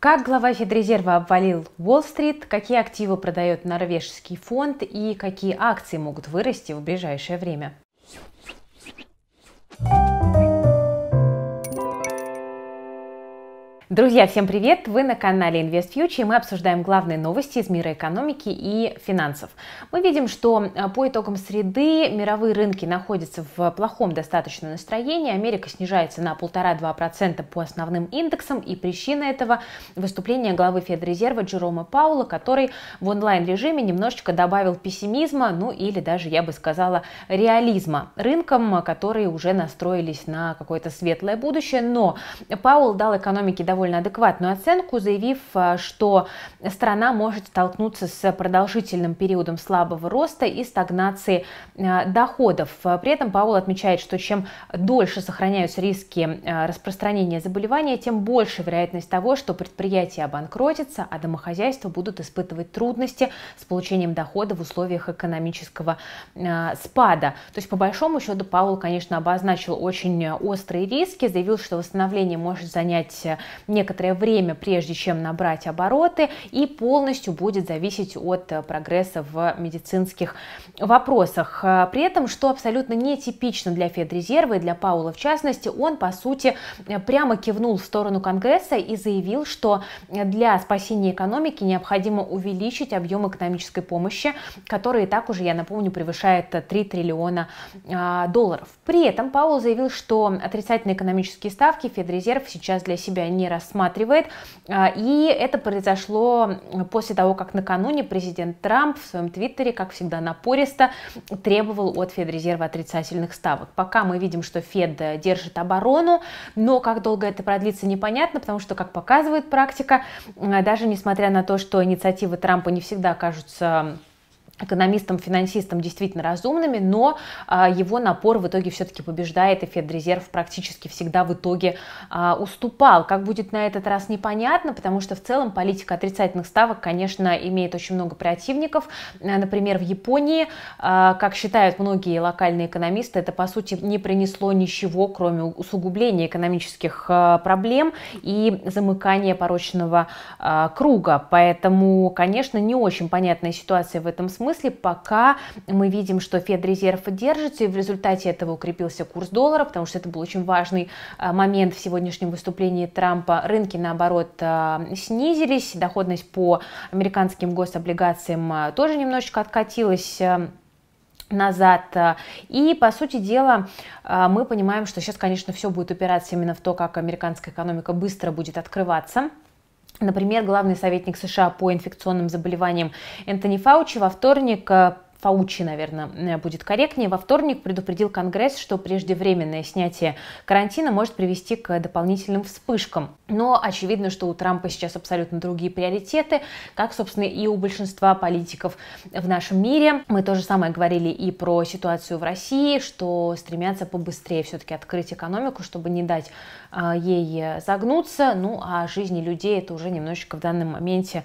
Как глава Федрезерва обвалил Уолл-стрит, какие активы продает норвежский фонд и какие акции могут вырасти в ближайшее время. Друзья, всем привет! Вы на канале Invest Future, и мы обсуждаем главные новости из мира экономики и финансов. Мы видим, что а, по итогам среды мировые рынки находятся в плохом достаточном настроении, Америка снижается на 1,5-2% по основным индексам, и причина этого – выступление главы Федрезерва Джерома Паула, который в онлайн-режиме немножечко добавил пессимизма, ну или даже, я бы сказала, реализма рынкам, которые уже настроились на какое-то светлое будущее, но Паул дал экономике довольно довольно адекватную оценку, заявив, э, что страна может столкнуться с продолжительным периодом слабого роста и стагнации э, доходов. При этом Паул отмечает, что чем дольше сохраняются риски э, распространения заболевания, тем больше вероятность того, что предприятие обанкротится, а домохозяйства будут испытывать трудности с получением дохода в условиях экономического спада. То есть, по большому счету, Паул, конечно, обозначил очень острые риски, заявил, что восстановление может занять некоторое время, прежде чем набрать обороты, и полностью будет зависеть от э, прогресса в медицинских вопросах. Э, при этом, что абсолютно нетипично для Федрезерва и для Паула в частности, он, по сути, э, прямо кивнул в сторону Конгресса и заявил, что для спасения экономики необходимо увеличить объем экономической помощи, который и так уже, я напомню, превышает 3 триллиона долларов. При этом Паул заявил, что отрицательные экономические ставки Федрезерв сейчас для себя не рассматривает. А, и это произошло после того, как накануне президент Трамп в своем твиттере, как всегда напористо, требовал от Федрезерва отрицательных ставок. Пока мы видим, что Фед держит оборону, но как долго это продлится, непонятно, потому что, как показывает практика, даже несмотря на то, что инициативы Трампа не всегда кажутся экономистам, финансистам действительно разумными, но а, его напор в итоге все-таки побеждает, и Федрезерв практически всегда в итоге а, уступал. Как будет на этот раз непонятно, потому что в целом политика отрицательных ставок, конечно, имеет очень много противников. А, например, в Японии, а, как считают многие локальные экономисты, это по сути не принесло ничего, кроме усугубления экономических а, проблем и замыкания порочного а, круга. Поэтому, конечно, не очень понятная ситуация в этом смысле смысле пока мы видим, что Федрезерв держится, и в результате этого укрепился курс доллара, потому что это был очень важный э, момент в сегодняшнем выступлении Трампа. Рынки, наоборот, э, снизились, доходность по американским гособлигациям э, тоже немножечко откатилась назад. И, по сути дела, мы понимаем, что сейчас, конечно, все будет упираться именно в то, как американская экономика быстро будет открываться Например, главный советник США по инфекционным заболеваниям Энтони Фаучи во вторник э, Фаучи, наверное, э, будет корректнее, во вторник предупредил Конгресс, что преждевременное снятие карантина может привести к дополнительным вспышкам. Но очевидно, что у Трампа сейчас абсолютно другие приоритеты, как, собственно, и у большинства политиков в нашем мире. Мы то же самое говорили и про ситуацию в России, что стремятся побыстрее все-таки открыть экономику, чтобы не дать а, ей загнуться. Ну, а жизни людей это уже немножечко в данном моменте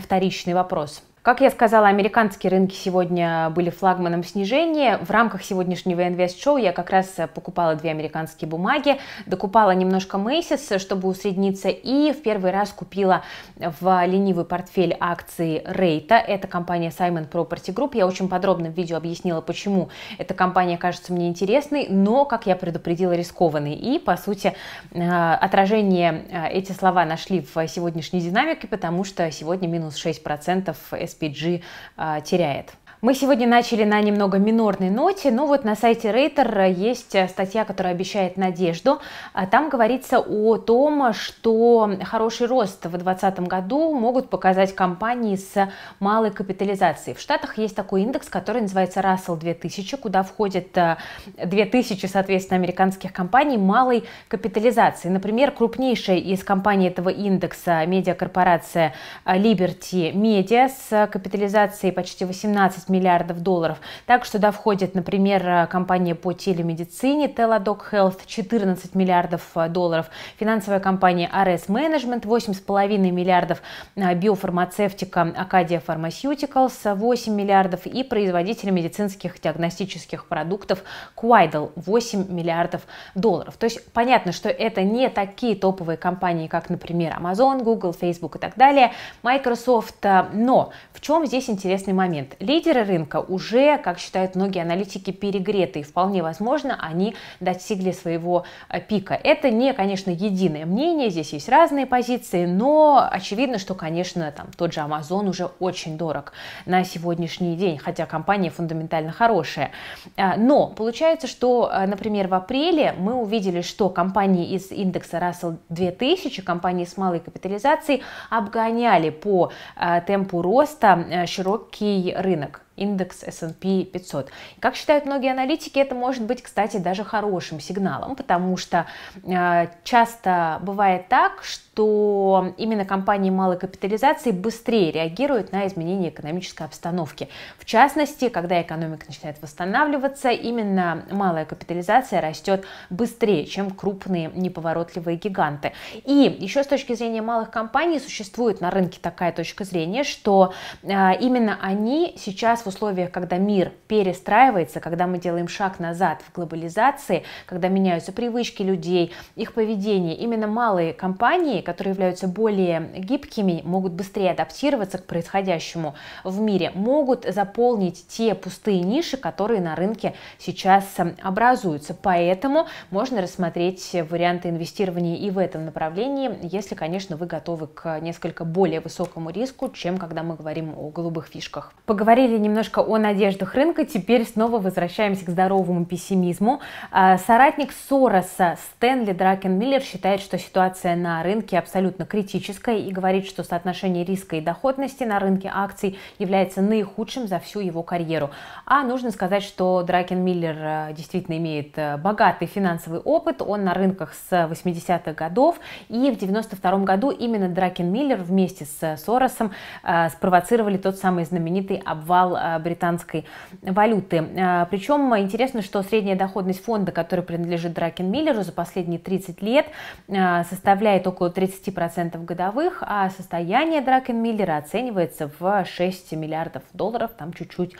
вторичный вопрос. Как я сказала, американские рынки сегодня были флагманом снижения. В рамках сегодняшнего инвест-шоу я как раз покупала две американские бумаги, докупала немножко Macy's, чтобы усредниться, и в первый раз купила в ленивый портфель акции Рейта. Это компания Simon Property Group. Я очень подробно в видео объяснила, почему эта компания кажется мне интересной, но, как я предупредила, рискованной. И, по сути, э, отражение э, эти слова нашли в сегодняшней динамике, потому что сегодня минус 6% S&P SPG а, теряет. Мы сегодня начали на немного минорной ноте, но ну вот на сайте Рейтер э, есть э, статья, которая обещает надежду. А там говорится о том, что хороший рост в 2020 году могут показать компании с малой капитализацией. В Штатах есть такой индекс, который называется Russell 2000, куда входят 2000, э, соответственно, американских компаний малой капитализации. Например, крупнейшая из компаний этого индекса медиакорпорация Liberty Media с капитализацией почти 18 миллионов миллиардов долларов. Так что туда входит, например, э, компания по телемедицине Teladoc Health 14 миллиардов э, долларов, финансовая компания RS Management 8,5 миллиардов, э, биофармацевтика Acadia Pharmaceuticals 8 миллиардов и производитель медицинских диагностических продуктов Quidel 8 миллиардов долларов. То есть понятно, что это не такие топовые компании, как, например, Amazon, Google, Facebook и так далее, Microsoft, но в чем здесь интересный момент? Лидеры рынка уже, как считают многие аналитики, перегреты, и вполне возможно, они достигли своего э, пика. Это не, конечно, единое мнение, здесь есть разные позиции, но очевидно, что, конечно, там тот же Amazon уже очень дорог на сегодняшний день, хотя компания фундаментально хорошая. А, но получается, что, э, например, в апреле мы увидели, что компании из индекса Russell 2000, компании с малой капитализацией обгоняли по э, темпу роста широкий рынок индекс S&P 500. Как считают многие аналитики, это может быть, кстати, даже хорошим сигналом, потому что э, часто бывает так, что именно компании малой капитализации быстрее реагируют на изменения экономической обстановки. В частности, когда экономика начинает восстанавливаться, именно малая капитализация растет быстрее, чем крупные неповоротливые гиганты. И еще с точки зрения малых компаний существует на рынке такая точка зрения, что э, именно они сейчас в условиях, когда мир перестраивается, когда мы делаем шаг назад в глобализации, когда меняются привычки людей, их поведение, именно малые компании, которые являются более гибкими, могут быстрее адаптироваться к происходящему в мире, могут заполнить те пустые ниши, которые на рынке сейчас эм, образуются. Поэтому можно рассмотреть варианты инвестирования и в этом направлении, если, конечно, вы готовы к несколько более высокому риску, чем когда мы говорим о голубых фишках. Поговорили немного немножко о надеждах рынка. Теперь снова возвращаемся к здоровому пессимизму. А, соратник Сороса Стэнли Дракенмиллер считает, что ситуация на рынке абсолютно критическая и говорит, что соотношение риска и доходности на рынке акций является наихудшим за всю его карьеру. А нужно сказать, что Дракенмиллер э, действительно имеет э, богатый финансовый опыт. Он на рынках с 80-х годов и в 92 году именно Дракенмиллер вместе с Соросом э, спровоцировали тот самый знаменитый обвал Э, британской валюты. Э, причем интересно, что средняя доходность фонда, который принадлежит Дракен Миллеру за последние 30 лет, э, составляет около 30% годовых, а состояние Дракен Миллера оценивается в 6 миллиардов долларов, там чуть-чуть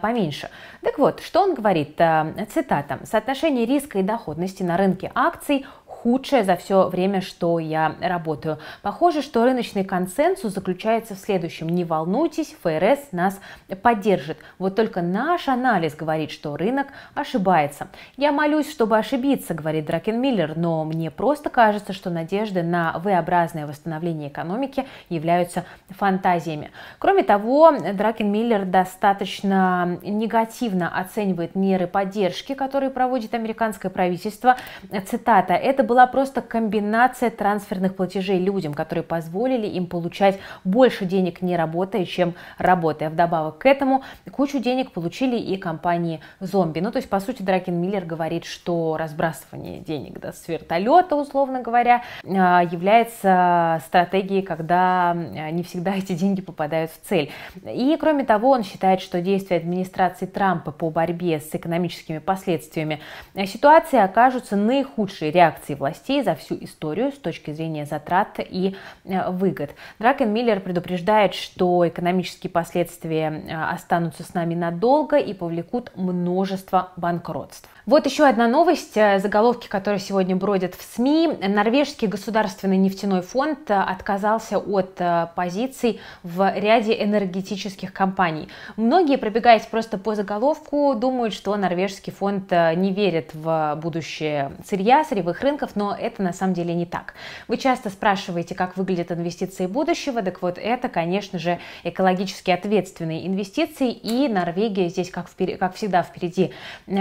поменьше. Так вот, что он говорит? Цитата. «Соотношение риска и доходности на рынке акций – худшее за все время, что я работаю. Похоже, что рыночный консенсус заключается в следующем. Не волнуйтесь, ФРС нас поддержит. Вот только наш анализ говорит, что рынок ошибается. Я молюсь, чтобы ошибиться, говорит Дракенмиллер, но мне просто кажется, что надежды на V-образное восстановление экономики являются фантазиями. Кроме того, Дракенмиллер достаточно негативно оценивает меры поддержки, которые проводит американское правительство. Цитата, это была просто комбинация трансферных платежей людям, которые позволили им получать больше денег не работая, чем работая. Вдобавок к этому кучу денег получили и компании зомби. Ну, то есть, по сути, Дракин Миллер говорит, что разбрасывание денег да, с вертолета, условно говоря, а, является стратегией, когда а, не всегда эти деньги попадают в цель. И, кроме того, он считает, что действия администрации Трампа по борьбе с экономическими последствиями ситуации окажутся наихудшей реакцией властей за всю историю с точки зрения затрат и э, выгод. Дракен Миллер предупреждает, что экономические последствия э, останутся с нами надолго и повлекут множество банкротств. Вот еще одна новость, э, заголовки которые сегодня бродят в СМИ. Норвежский государственный нефтяной фонд э, отказался от э, позиций в ряде энергетических компаний. Многие, пробегаясь просто по заголовку, думают, что норвежский фонд не верит в будущее сырья, сырьевых рынков, но это на самом деле не так. Вы часто спрашиваете, как выглядят инвестиции будущего, так вот это, конечно же, экологически ответственные инвестиции, и Норвегия здесь, как, впер... как всегда, впереди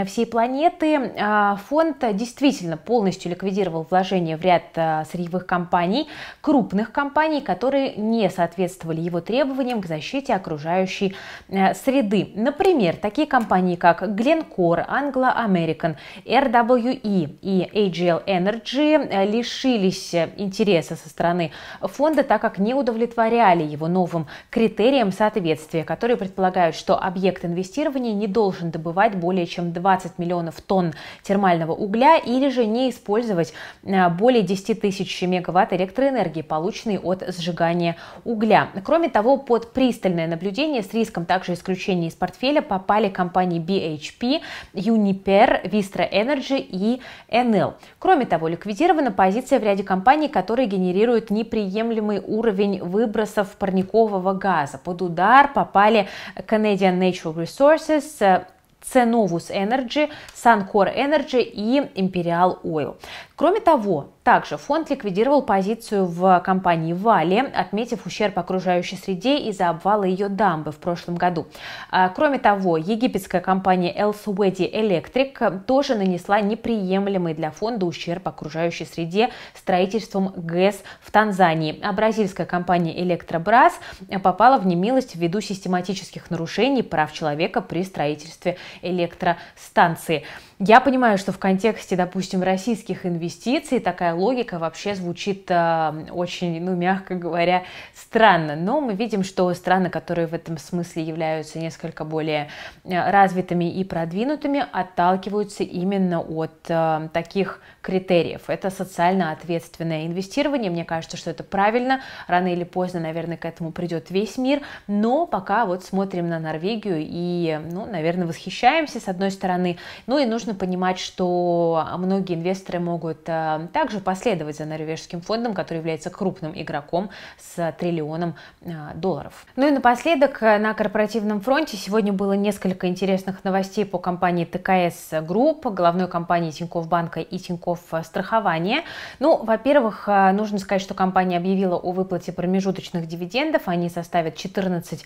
всей планеты советы. А, фонд действительно полностью ликвидировал вложения в ряд а, сырьевых компаний, крупных компаний, которые не соответствовали его требованиям к защите окружающей э, среды. Например, такие компании, как Glencore, Anglo American, RWE и AGL Energy э, лишились э, интереса со стороны фонда, так как не удовлетворяли его новым критериям соответствия, которые предполагают, что объект инвестирования не должен добывать более чем 20 миллионов тонн термального угля или же не использовать э, более 10 тысяч мегаватт электроэнергии, полученной от сжигания угля. Кроме того, под пристальное наблюдение с риском также исключения из портфеля попали компании BHP, Uniper, Vistra Energy и Enel. Кроме того, ликвидирована позиция в ряде компаний, которые генерируют неприемлемый уровень выбросов парникового газа. Под удар попали Canadian Natural Resources, Ценовус Energy, Санкор Energy и Imperial Oil. Кроме того, также фонд ликвидировал позицию в компании Вали, отметив ущерб окружающей среде из-за обвала ее дамбы в прошлом году. А, кроме того, египетская компания El Suedi Electric тоже нанесла неприемлемый для фонда ущерб окружающей среде строительством ГЭС в Танзании. А бразильская компания Электробраз попала в немилость ввиду систематических нарушений прав человека при строительстве электростанции. Я понимаю, что в контексте, допустим, российских инвестиций такая логика вообще звучит э, очень, ну, мягко говоря, странно. Но мы видим, что страны, которые в этом смысле являются несколько более э, развитыми и продвинутыми, отталкиваются именно от э, таких критериев. Это социально ответственное инвестирование. Мне кажется, что это правильно. Рано или поздно, наверное, к этому придет весь мир. Но пока вот смотрим на Норвегию и, ну, наверное, восхищаемся с одной стороны. Ну и нужно нужно понимать, что многие инвесторы могут э, также последовать за норвежским фондом, который является крупным игроком с триллионом э, долларов. Ну и напоследок, э, на корпоративном фронте сегодня было несколько интересных новостей по компании ТКС Групп, головной компании Тинькофф Банка и Тинькофф Страхования. Ну, во-первых, нужно сказать, что компания объявила о выплате промежуточных дивидендов. Они составят 14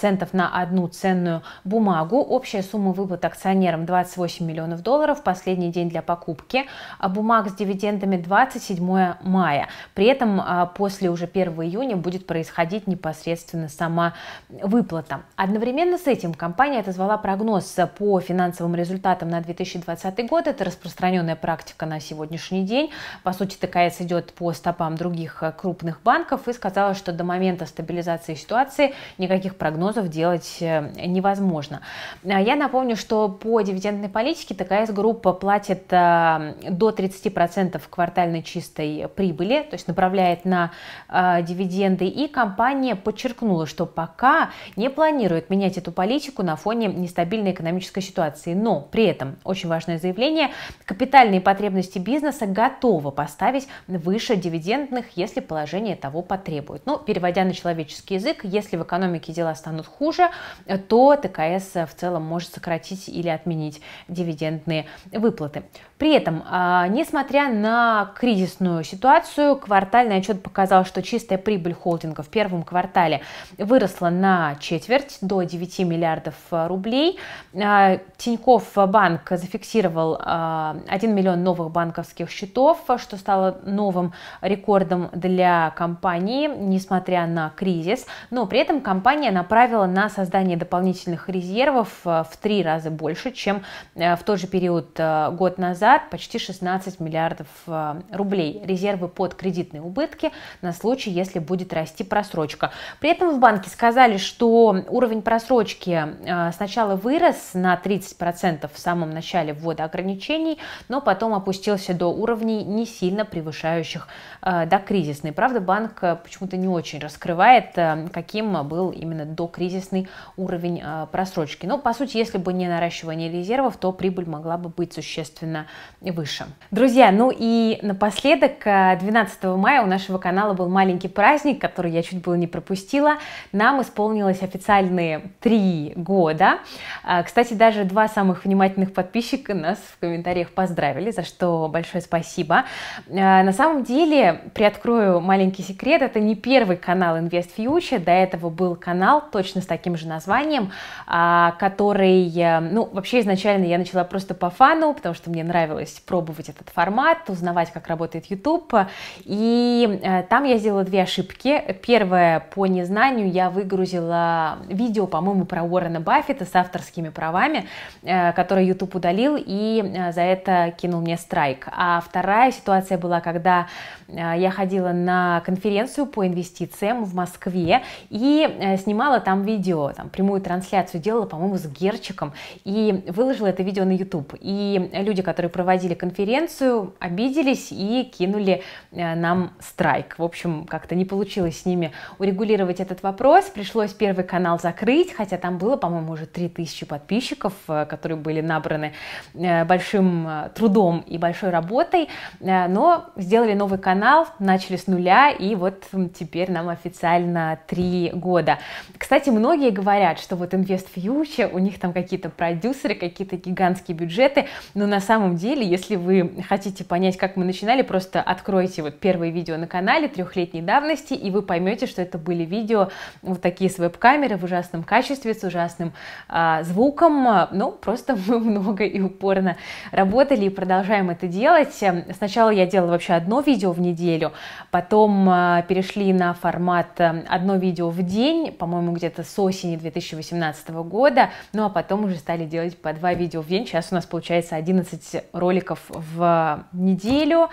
центов на одну ценную бумагу. Общая сумма выплат акционерам 28 миллионов миллионов долларов, последний день для покупки а бумаг с дивидендами 27 мая. При этом а, после уже 1 июня будет происходить непосредственно сама выплата. Одновременно с этим компания отозвала прогноз по финансовым результатам на 2020 год. Это распространенная практика на сегодняшний день. По сути, ТКС идет по стопам других э, крупных банков и сказала, что до момента стабилизации ситуации никаких прогнозов делать э, невозможно. А я напомню, что по дивидендной политике Теоретически такая группа платит эм, до 30% квартальной чистой прибыли, то есть направляет на э, дивиденды, и компания подчеркнула, что пока не планирует менять эту политику на фоне нестабильной экономической ситуации. Но при этом, очень важное заявление, капитальные потребности бизнеса готовы поставить выше дивидендных, если положение того потребует. Но ну, переводя на человеческий язык, если в экономике дела станут хуже, э, то ТКС э, в целом может сократить или отменить дивиденды дивидендные выплаты. При этом, а, несмотря на кризисную ситуацию, квартальный отчет показал, что чистая прибыль холдинга в первом квартале выросла на четверть до 9 миллиардов а, рублей. А, Тиньков банк зафиксировал 1 миллион новых банковских счетов, что стало новым рекордом для компании, несмотря на кризис. Но при этом компания направила на создание дополнительных резервов в три раза больше, чем в тот же период год назад базар почти 16 миллиардов э, рублей, резервы под кредитные убытки на случай, если будет расти просрочка. При этом в банке сказали, что уровень просрочки э, сначала вырос на 30% в самом начале ввода ограничений, но потом опустился до уровней не сильно превышающих э, докризисный. Правда, банк э, почему-то не очень раскрывает, каким был именно докризисный уровень просрочки. Но, по сути, если бы не наращивание резервов, то прибыль могла бы быть существенно выше. Друзья, ну и напоследок, 12 э, мая у нашего канала был маленький праздник, который я чуть было не пропустила. Нам исполнилось официальные три года. Э, кстати, даже два самых внимательных подписчика нас в комментариях поздравили, за что большое спасибо. Э, на самом деле, приоткрою маленький секрет, это не первый канал Invest Future, до этого был канал точно с таким же названием, который, ну, вообще изначально я начала просто по фану, потому что мне нравится понравилось пробовать этот формат, узнавать, как работает YouTube. И э, там я сделала две ошибки. Первое, по незнанию я выгрузила видео, по-моему, про Уоррена Баффета с авторскими правами, э, которое YouTube удалил, и э, за это кинул мне страйк. А вторая ситуация была, когда я ходила на конференцию по инвестициям в Москве и снимала там видео, там прямую трансляцию делала, по-моему, с Герчиком, и выложила это видео на YouTube. И люди, которые проводили конференцию, обиделись и кинули э, нам страйк. В общем, как-то не получилось с ними урегулировать этот вопрос. Пришлось первый канал закрыть, хотя там было, по-моему, уже 3000 подписчиков, э, которые были набраны э, большим трудом и большой работой. Но сделали новый канал, начали с нуля, и вот теперь нам официально 3 года. Кстати, многие говорят, что вот InvestFuture, у них там какие-то продюсеры, какие-то гигантские бюджеты, но на самом деле деле, если вы хотите понять, как мы начинали, просто откройте вот первое видео на канале трехлетней давности, и вы поймете, что это были видео вот такие с веб-камеры в ужасном качестве, с ужасным а, звуком. Ну, просто мы много и упорно работали и продолжаем это делать. Сначала я делала вообще одно видео в неделю, потом а, перешли на формат а, одно видео в день, по-моему, где-то с осени 2018 года, ну а потом уже стали делать по два видео в день. Сейчас у нас получается 11 роликов в неделю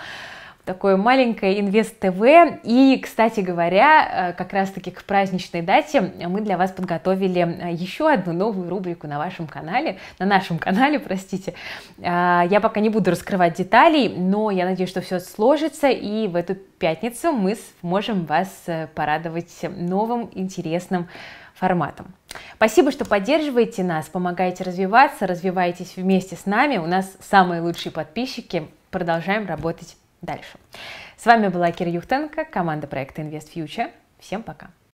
такое маленькое Инвест ТВ. И, кстати говоря, э, как раз-таки к праздничной дате мы для вас подготовили э, еще одну новую рубрику на вашем канале, на нашем канале, простите. Э, я пока не буду раскрывать деталей, но я надеюсь, что все сложится, и в эту пятницу мы сможем вас порадовать новым интересным форматом. Спасибо, что поддерживаете нас, помогаете развиваться, развиваетесь вместе с нами. У нас самые лучшие подписчики. Продолжаем работать дальше. С вами была Кира Юхтенко, команда проекта Invest Future. Всем пока!